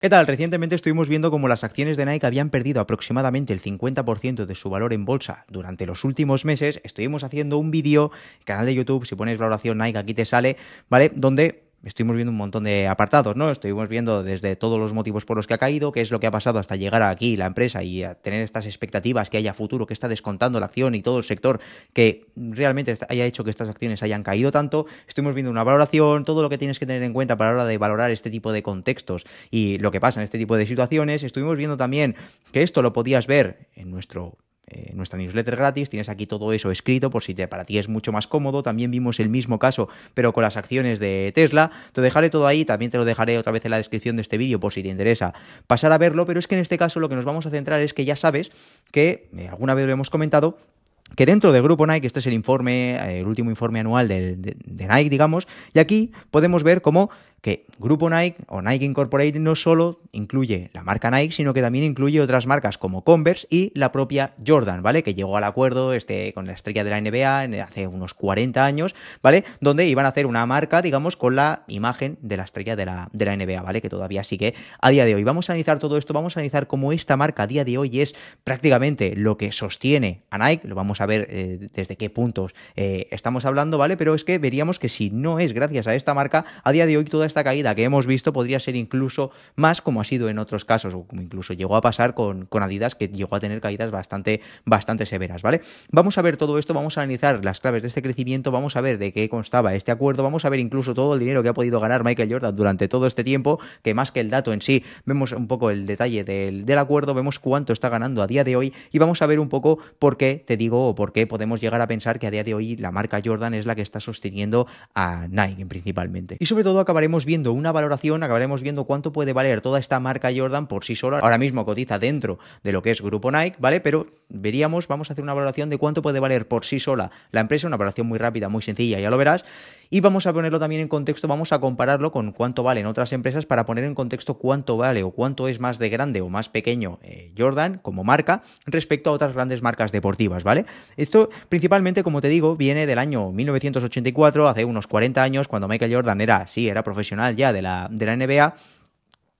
¿Qué tal? Recientemente estuvimos viendo cómo las acciones de Nike habían perdido aproximadamente el 50% de su valor en bolsa durante los últimos meses. Estuvimos haciendo un vídeo, canal de YouTube, si pones valoración Nike aquí te sale, ¿vale? Donde estuvimos viendo un montón de apartados, ¿no? Estuvimos viendo desde todos los motivos por los que ha caído, qué es lo que ha pasado hasta llegar aquí la empresa y a tener estas expectativas que haya futuro, que está descontando la acción y todo el sector que realmente haya hecho que estas acciones hayan caído tanto. Estuvimos viendo una valoración, todo lo que tienes que tener en cuenta para la hora de valorar este tipo de contextos y lo que pasa en este tipo de situaciones. Estuvimos viendo también que esto lo podías ver en nuestro eh, nuestra newsletter gratis, tienes aquí todo eso escrito por si para ti es mucho más cómodo. También vimos el mismo caso, pero con las acciones de Tesla. Te dejaré todo ahí, también te lo dejaré otra vez en la descripción de este vídeo por si te interesa pasar a verlo, pero es que en este caso lo que nos vamos a centrar es que ya sabes que, eh, alguna vez lo hemos comentado, que dentro de Grupo Nike, este es el informe, eh, el último informe anual de Nike, digamos, y aquí podemos ver cómo que Grupo Nike o Nike Incorporated no solo incluye la marca Nike, sino que también incluye otras marcas como Converse y la propia Jordan, ¿vale? Que llegó al acuerdo este, con la estrella de la NBA hace unos 40 años, ¿vale? Donde iban a hacer una marca, digamos, con la imagen de la estrella de la, de la NBA, ¿vale? Que todavía sigue a día de hoy. Vamos a analizar todo esto, vamos a analizar cómo esta marca a día de hoy es prácticamente lo que sostiene a Nike, lo vamos a ver eh, desde qué puntos eh, estamos hablando, ¿vale? Pero es que veríamos que si no es gracias a esta marca, a día de hoy todavía esta caída que hemos visto podría ser incluso más como ha sido en otros casos, o como incluso llegó a pasar con, Adidas, que llegó a tener caídas bastante, bastante severas, ¿vale? Vamos a ver todo esto, vamos a analizar las claves de este crecimiento, vamos a ver de qué constaba este acuerdo, vamos a ver incluso todo el dinero que ha podido ganar Michael Jordan durante todo este tiempo, que más que el dato en sí, vemos un poco el detalle del, del acuerdo, vemos cuánto está ganando a día de hoy y vamos a ver un poco por qué, te digo, o por qué podemos llegar a pensar que a día de hoy la marca Jordan es la que está sosteniendo a Nike principalmente. Y sobre todo acabaremos viendo una valoración, acabaremos viendo cuánto puede valer toda esta marca Jordan por sí sola. Ahora mismo cotiza dentro de lo que es Grupo Nike, ¿vale? Pero veríamos, vamos a hacer una valoración de cuánto puede valer por sí sola la empresa, una valoración muy rápida, muy sencilla, ya lo verás. Y vamos a ponerlo también en contexto, vamos a compararlo con cuánto valen otras empresas para poner en contexto cuánto vale o cuánto es más de grande o más pequeño eh, Jordan como marca respecto a otras grandes marcas deportivas, ¿vale? Esto principalmente, como te digo, viene del año 1984, hace unos 40 años, cuando Michael Jordan era, sí, era profesional ya de la, de la NBA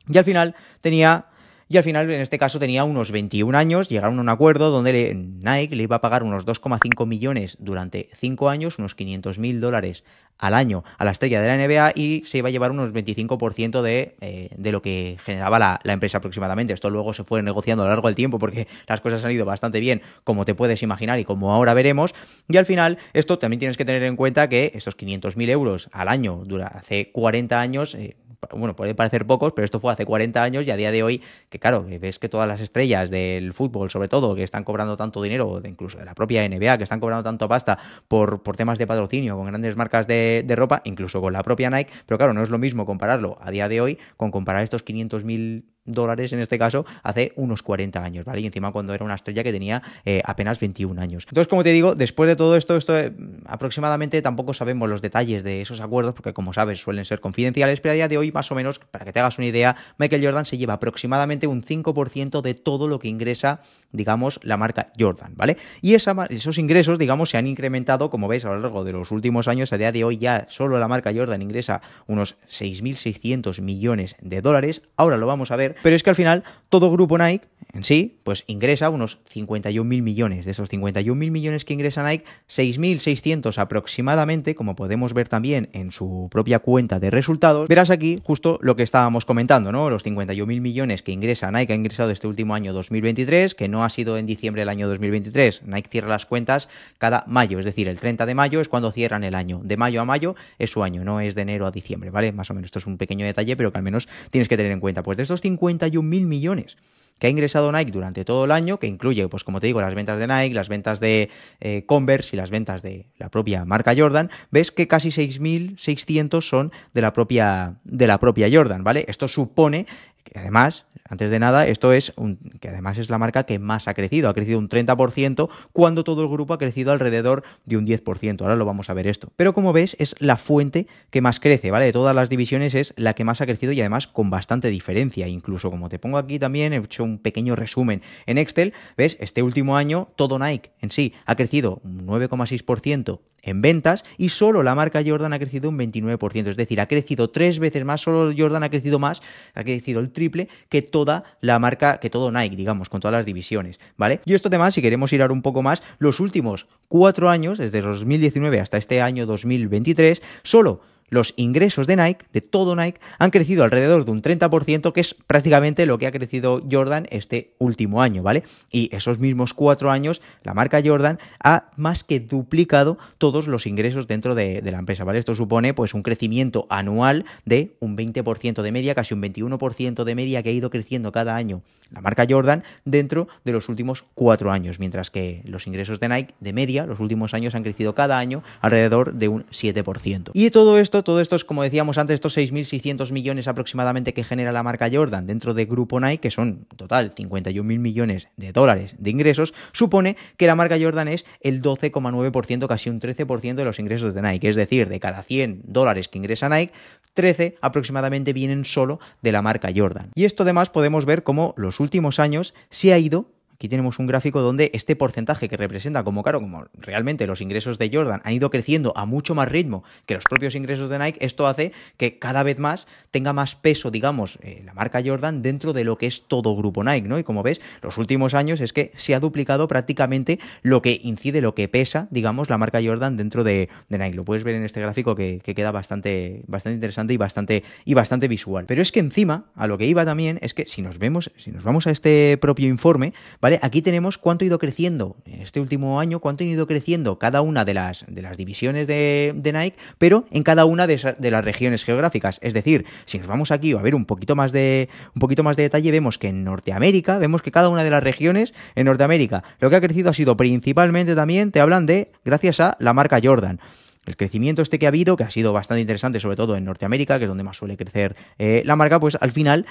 y al final tenía y al final en este caso tenía unos 21 años, llegaron a un acuerdo donde Nike le iba a pagar unos 2,5 millones durante 5 años, unos 500.000 mil dólares al año a la estrella de la NBA y se iba a llevar unos 25% de, eh, de, lo que generaba la, empresa aproximadamente. Esto luego se fue negociando a lo largo del tiempo porque las cosas han ido bastante bien, como te puedes imaginar y como ahora veremos. Y al final, esto también tienes que tener en cuenta que estos 500.000 euros al año, dura, hace 40 años... Eh, bueno, puede parecer pocos, pero esto fue hace 40 años y a día de hoy, que claro, ves que todas las estrellas del fútbol, sobre todo, que están cobrando tanto dinero, incluso de la propia NBA, que están cobrando tanto pasta por, por temas de patrocinio con grandes marcas de, de ropa, incluso con la propia Nike, pero claro, no es lo mismo compararlo a día de hoy con comparar estos 500.000 dólares en este caso hace unos 40 años, ¿vale? Y encima cuando era una estrella que tenía eh, apenas 21 años. Entonces, como te digo, después de todo esto, esto eh, aproximadamente tampoco sabemos los detalles de esos acuerdos, porque como sabes, suelen ser confidenciales, pero a día de hoy, más o menos, para que te hagas una idea, Michael Jordan se lleva aproximadamente un 5% de todo lo que ingresa, digamos, la marca Jordan, ¿vale? Y esa, esos ingresos, digamos, se han incrementado, como veis, a lo largo de los últimos años, a día de hoy ya solo la marca Jordan ingresa unos 6.600 millones de dólares, ahora lo vamos a ver, pero es que al final todo grupo Nike en sí, pues ingresa unos 51.000 millones. De esos 51.000 millones que ingresa Nike, 6.600 aproximadamente, como podemos ver también en su propia cuenta de resultados, verás aquí justo lo que estábamos comentando, ¿no? Los 51.000 millones que ingresa Nike, ha ingresado este último año 2023, que no ha sido en diciembre del año 2023. Nike cierra las cuentas cada mayo, es decir, el 30 de mayo es cuando cierran el año. De mayo a mayo es su año, no es de enero a diciembre, ¿vale? Más o menos, esto es un pequeño detalle, pero que al menos tienes que tener en cuenta. Pues de estos 50 51 millones que ha ingresado Nike durante todo el año, que incluye, pues como te digo, las ventas de Nike, las ventas de eh, Converse y las ventas de la propia marca Jordan, ves que casi 6.600 son de la, propia, de la propia Jordan, ¿vale? Esto supone, que además, antes de nada, esto es, un, que además es la marca que más ha crecido, ha crecido un 30% cuando todo el grupo ha crecido alrededor de un 10%, ahora lo vamos a ver esto. Pero como ves, es la fuente que más crece, ¿vale? De todas las divisiones es la que más ha crecido y además con bastante diferencia, incluso como te pongo aquí también, he hecho un pequeño resumen en Excel, ¿ves? Este último año todo Nike en sí ha crecido un 9,6% en ventas y solo la marca Jordan ha crecido un 29%, es decir, ha crecido tres veces más, solo Jordan ha crecido más, ha crecido el triple que todo toda la marca, que todo Nike, digamos, con todas las divisiones, ¿vale? Y esto además, si queremos ir a un poco más, los últimos cuatro años, desde 2019 hasta este año 2023, solo los ingresos de Nike, de todo Nike, han crecido alrededor de un 30%, que es prácticamente lo que ha crecido Jordan este último año, ¿vale? Y esos mismos cuatro años, la marca Jordan ha más que duplicado todos los ingresos dentro de, la empresa, ¿vale? Esto supone pues un crecimiento anual de un 20% de media, casi un 21% de media que ha ido creciendo cada año la marca Jordan dentro de los últimos cuatro años, mientras que los ingresos de Nike de media los últimos años han crecido cada año alrededor de un 7%. Y todo esto todo esto es, como decíamos antes, estos 6.600 millones aproximadamente que genera la marca Jordan dentro de Grupo Nike, que son en total 51.000 millones de dólares de ingresos, supone que la marca Jordan es el 12,9%, casi un 13% de los ingresos de Nike. Es decir, de cada 100 dólares que ingresa Nike, 13 aproximadamente vienen solo de la marca Jordan. Y esto además podemos ver cómo los últimos años se ha ido Aquí tenemos un gráfico donde este porcentaje que representa como caro, como realmente los ingresos de Jordan han ido creciendo a mucho más ritmo que los propios ingresos de Nike, esto hace que cada vez más tenga más peso, digamos, eh, la marca Jordan dentro de lo que es todo grupo Nike, ¿no? Y como ves, los últimos años es que se ha duplicado prácticamente lo que incide, lo que pesa, digamos, la marca Jordan dentro de, Nike. Lo puedes ver en este gráfico que, queda bastante, bastante interesante y bastante, y bastante visual. Pero es que encima, a lo que iba también, es que si nos vemos, si nos vamos a este propio informe, Aquí tenemos cuánto ha ido creciendo en este último año, cuánto ha ido creciendo cada una de las, divisiones de, Nike, pero en cada una de, las regiones geográficas. Es decir, si nos vamos aquí a ver un poquito más de un poquito más de detalle, vemos que en Norteamérica, vemos que cada una de las regiones en Norteamérica lo que ha crecido ha sido principalmente también, te hablan de, gracias a la marca Jordan. El crecimiento este que ha habido, que ha sido bastante interesante, sobre todo en Norteamérica, que es donde más suele crecer eh, la marca, pues al final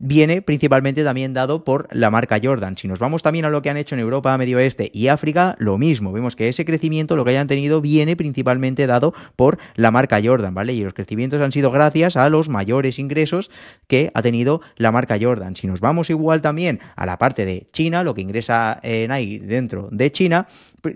viene principalmente también dado por la marca Jordan. Si nos vamos también a lo que han hecho en Europa, Medio Oeste y África, lo mismo. Vemos que ese crecimiento, lo que hayan tenido, viene principalmente dado por la marca Jordan, ¿vale? Y los crecimientos han sido gracias a los mayores ingresos que ha tenido la marca Jordan. Si nos vamos igual también a la parte de China, lo que ingresa eh, Nike dentro de China,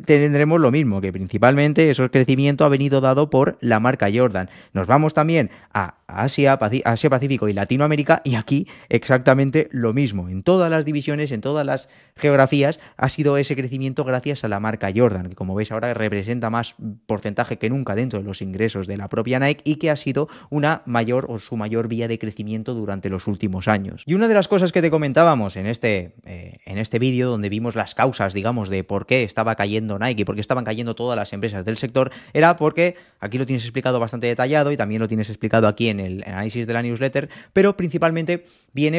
tendremos lo mismo, que principalmente ese crecimiento ha venido dado por la marca Jordan. Nos vamos también a Asia, Asia Pacífico y Latinoamérica y aquí exactamente lo mismo. En todas las divisiones, en todas las geografías, ha sido ese crecimiento gracias a la marca Jordan, que como veis ahora representa más porcentaje que nunca dentro de los ingresos de la propia Nike y que ha sido una mayor o su mayor vía de crecimiento durante los últimos años. Y una de las cosas que te comentábamos en este, eh, este vídeo, donde vimos las causas, digamos, de por qué estaba cayendo Nike y por qué estaban cayendo todas las empresas del sector, era porque aquí lo tienes explicado bastante detallado y también lo tienes explicado aquí en el análisis de la newsletter, pero principalmente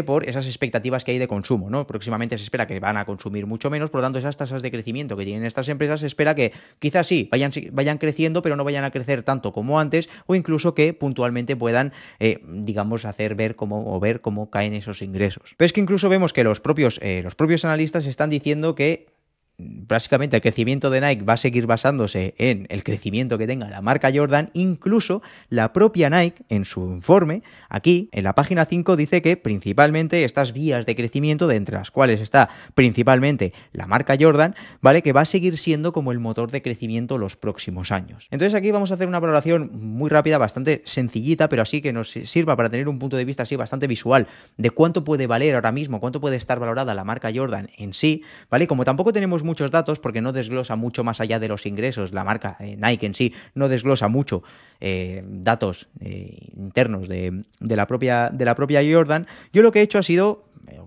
por esas expectativas que hay de consumo, ¿no? Próximamente se espera que van a consumir mucho menos, por lo tanto esas tasas de crecimiento que tienen estas empresas se espera que quizás sí vayan, vayan creciendo, pero no vayan a crecer tanto como antes o incluso que puntualmente puedan, eh, digamos, hacer ver cómo ver cómo caen esos ingresos. Pero es que incluso vemos que los propios, eh, los propios analistas están diciendo que básicamente el crecimiento de Nike va a seguir basándose en el crecimiento que tenga la marca Jordan, incluso la propia Nike en su informe, aquí en la página 5 dice que principalmente estas vías de crecimiento, de entre las cuales está principalmente la marca Jordan, ¿vale? Que va a seguir siendo como el motor de crecimiento los próximos años. Entonces aquí vamos a hacer una valoración muy rápida, bastante sencillita, pero así que nos sirva para tener un punto de vista así bastante visual de cuánto puede valer ahora mismo, cuánto puede estar valorada la marca Jordan en sí, ¿vale? Como tampoco tenemos muchos datos porque no desglosa mucho más allá de los ingresos. La marca eh, Nike en sí no desglosa mucho eh, datos eh, internos de, la propia, de la propia Jordan. Yo lo que he hecho ha sido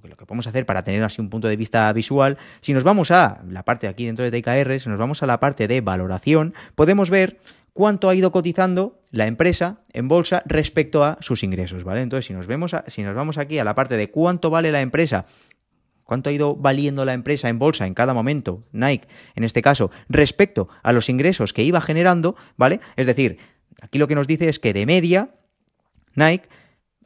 lo que podemos hacer para tener así un punto de vista visual, si nos vamos a la parte aquí dentro de TKR, si nos vamos a la parte de valoración, podemos ver cuánto ha ido cotizando la empresa en bolsa respecto a sus ingresos, ¿vale? Entonces, si nos, vemos si nos vamos aquí a la parte de cuánto vale la empresa cuánto ha ido valiendo la empresa en bolsa en cada momento, Nike en este caso, respecto a los ingresos que iba generando, ¿vale? Es decir, aquí lo que nos dice es que de media, Nike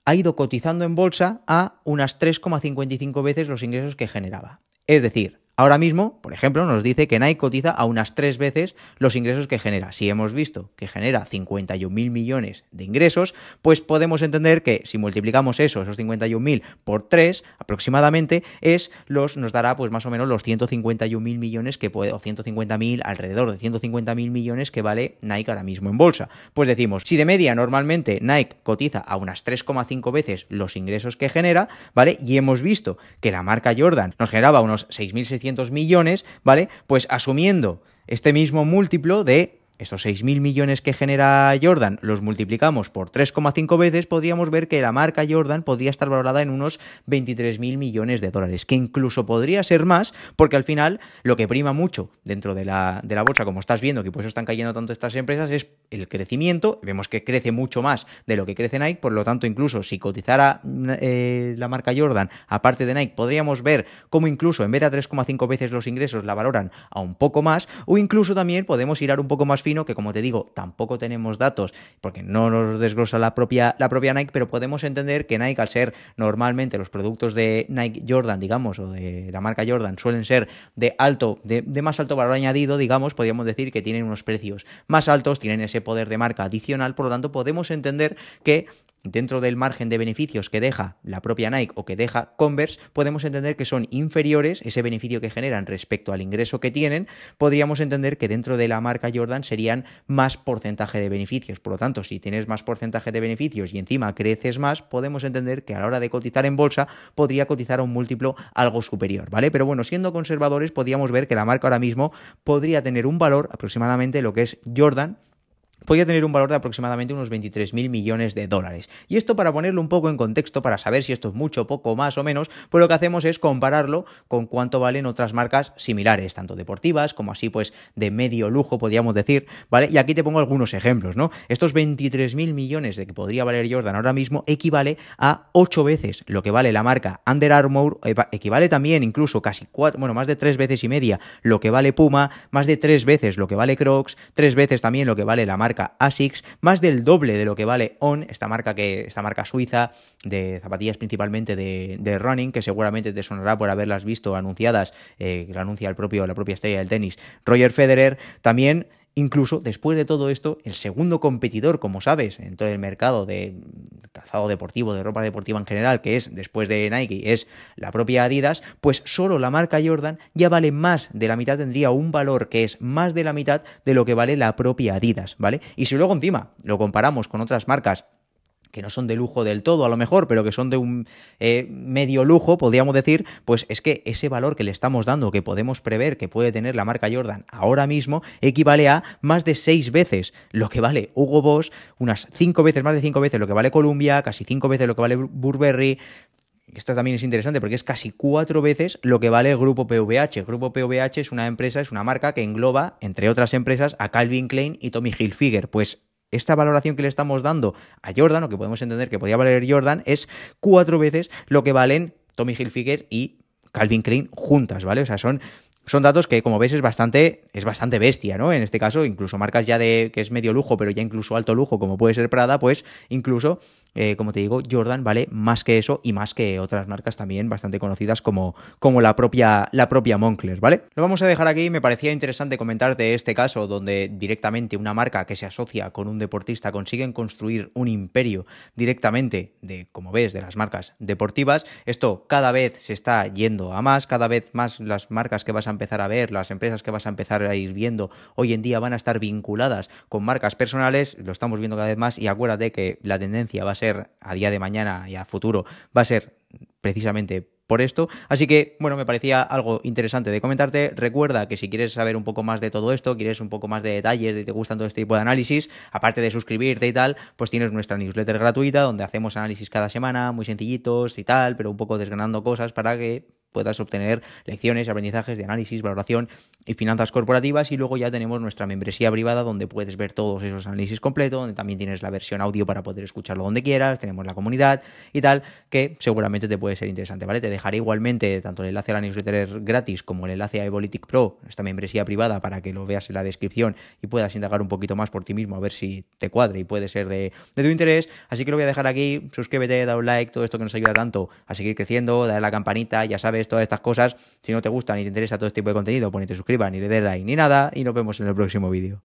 ha ido cotizando en bolsa a unas 3,55 veces los ingresos que generaba. Es decir, Ahora mismo, por ejemplo, nos dice que Nike cotiza a unas tres veces los ingresos que genera. Si hemos visto que genera 51.000 millones de ingresos, pues podemos entender que si multiplicamos eso, esos 51.000 por tres, aproximadamente, es los nos dará pues más o menos los 151.000 millones que puede o 150.000 alrededor de 150.000 millones que vale Nike ahora mismo en bolsa. Pues decimos, si de media normalmente Nike cotiza a unas 3,5 veces los ingresos que genera, ¿vale? Y hemos visto que la marca Jordan nos generaba unos 6.600 millones, ¿vale? Pues asumiendo este mismo múltiplo de estos 6.000 millones que genera Jordan los multiplicamos por 3,5 veces, podríamos ver que la marca Jordan podría estar valorada en unos 23.000 millones de dólares, que incluso podría ser más, porque al final lo que prima mucho dentro de la, bolsa, como estás viendo, que por eso están cayendo tanto estas empresas, es el crecimiento. Vemos que crece mucho más de lo que crece Nike, por lo tanto, incluso si cotizara eh, la marca Jordan, aparte de Nike, podríamos ver cómo incluso en vez de 3,5 veces los ingresos la valoran a un poco más, o incluso también podemos ir a un poco más fino que como te digo, tampoco tenemos datos porque no nos desglosa la propia, la propia Nike, pero podemos entender que Nike, al ser normalmente los productos de Nike Jordan, digamos, o de la marca Jordan, suelen ser de alto, de, de más alto valor añadido, digamos, podríamos decir que tienen unos precios más altos, tienen ese poder de marca adicional, por lo tanto podemos entender que dentro del margen de beneficios que deja la propia Nike o que deja Converse, podemos entender que son inferiores, ese beneficio que generan respecto al ingreso que tienen, podríamos entender que dentro de la marca Jordan serían más porcentaje de beneficios. Por lo tanto, si tienes más porcentaje de beneficios y encima creces más, podemos entender que a la hora de cotizar en bolsa podría cotizar a un múltiplo algo superior, ¿vale? Pero bueno, siendo conservadores, podríamos ver que la marca ahora mismo podría tener un valor aproximadamente lo que es Jordan podría tener un valor de aproximadamente unos 23.000 millones de dólares. Y esto para ponerlo un poco en contexto, para saber si esto es mucho, poco, más o menos, pues lo que hacemos es compararlo con cuánto valen otras marcas similares, tanto deportivas como así pues de medio lujo, podríamos decir, ¿vale? Y aquí te pongo algunos ejemplos, ¿no? Estos 23.000 millones de que podría valer Jordan ahora mismo equivale a 8 veces lo que vale la marca Under Armour, eh, equivale también incluso casi 4, bueno, más de 3 veces y media lo que vale Puma, más de 3 veces lo que vale Crocs, 3 veces también lo que vale la marca ASICS, más del doble de lo que vale ON, esta marca, que, esta marca suiza de zapatillas principalmente de, running, que seguramente te sonará por haberlas visto anunciadas, eh, la anuncia el propio, la propia estrella del tenis, Roger Federer, también Incluso después de todo esto, el segundo competidor, como sabes, en todo el mercado de calzado deportivo, de ropa deportiva en general, que es después de Nike, es la propia Adidas, pues solo la marca Jordan ya vale más de la mitad, tendría un valor que es más de la mitad de lo que vale la propia Adidas, ¿vale? Y si luego encima lo comparamos con otras marcas que no son de lujo del todo a lo mejor, pero que son de un eh, medio lujo, podríamos decir, pues es que ese valor que le estamos dando, que podemos prever que puede tener la marca Jordan ahora mismo, equivale a más de seis veces lo que vale Hugo Boss, unas cinco veces, más de cinco veces lo que vale Columbia, casi cinco veces lo que vale Burberry, esto también es interesante porque es casi cuatro veces lo que vale el grupo PVH. El grupo PVH es una empresa, es una marca que engloba, entre otras empresas, a Calvin Klein y Tommy Hilfiger. Pues esta valoración que le estamos dando a Jordan, o que podemos entender que podía valer Jordan, es cuatro veces lo que valen Tommy Hilfiger y Calvin Klein juntas, ¿vale? O sea, son son datos que, como ves, es bastante, es bastante bestia, ¿no? En este caso, incluso marcas ya de que es medio lujo, pero ya incluso alto lujo, como puede ser Prada, pues incluso eh, como te digo, Jordan vale más que eso y más que otras marcas también bastante conocidas como, como la, propia, la propia Moncler, ¿vale? Lo vamos a dejar aquí, me parecía interesante comentarte este caso donde directamente una marca que se asocia con un deportista consiguen construir un imperio directamente de, como ves, de las marcas deportivas. Esto cada vez se está yendo a más, cada vez más las marcas que vas a empezar a ver, las empresas que vas a empezar a ir viendo hoy en día van a estar vinculadas con marcas personales, lo estamos viendo cada vez más y acuérdate que la tendencia va a a día de mañana y a futuro, va a ser precisamente por esto. Así que, bueno, me parecía algo interesante de comentarte. Recuerda que si quieres saber un poco más de todo esto, quieres un poco más de detalles, de te gustan todo este tipo de análisis, aparte de suscribirte y tal, pues tienes nuestra newsletter gratuita donde hacemos análisis cada semana, muy sencillitos y tal, pero un poco desgranando cosas para que puedas obtener lecciones, aprendizajes de análisis, valoración y finanzas corporativas. Y luego ya tenemos nuestra membresía privada donde puedes ver todos esos análisis completos, donde también tienes la versión audio para poder escucharlo donde quieras, tenemos la comunidad y tal, que seguramente te puede ser interesante, ¿vale? Te dejaré igualmente tanto el enlace a la newsletter gratis como el enlace a Evolitic Pro, esta membresía privada, para que lo veas en la descripción y puedas indagar un poquito más por ti mismo a ver si te cuadre y puede ser de, de tu interés. Así que lo voy a dejar aquí, suscríbete, da un like, todo esto que nos ayuda tanto a seguir creciendo, dale la campanita, ya sabes todas estas cosas. Si no te gustan y te interesa todo este tipo de contenido, pues ni te suscribas, ni le des like, ni nada. Y nos vemos en el próximo vídeo.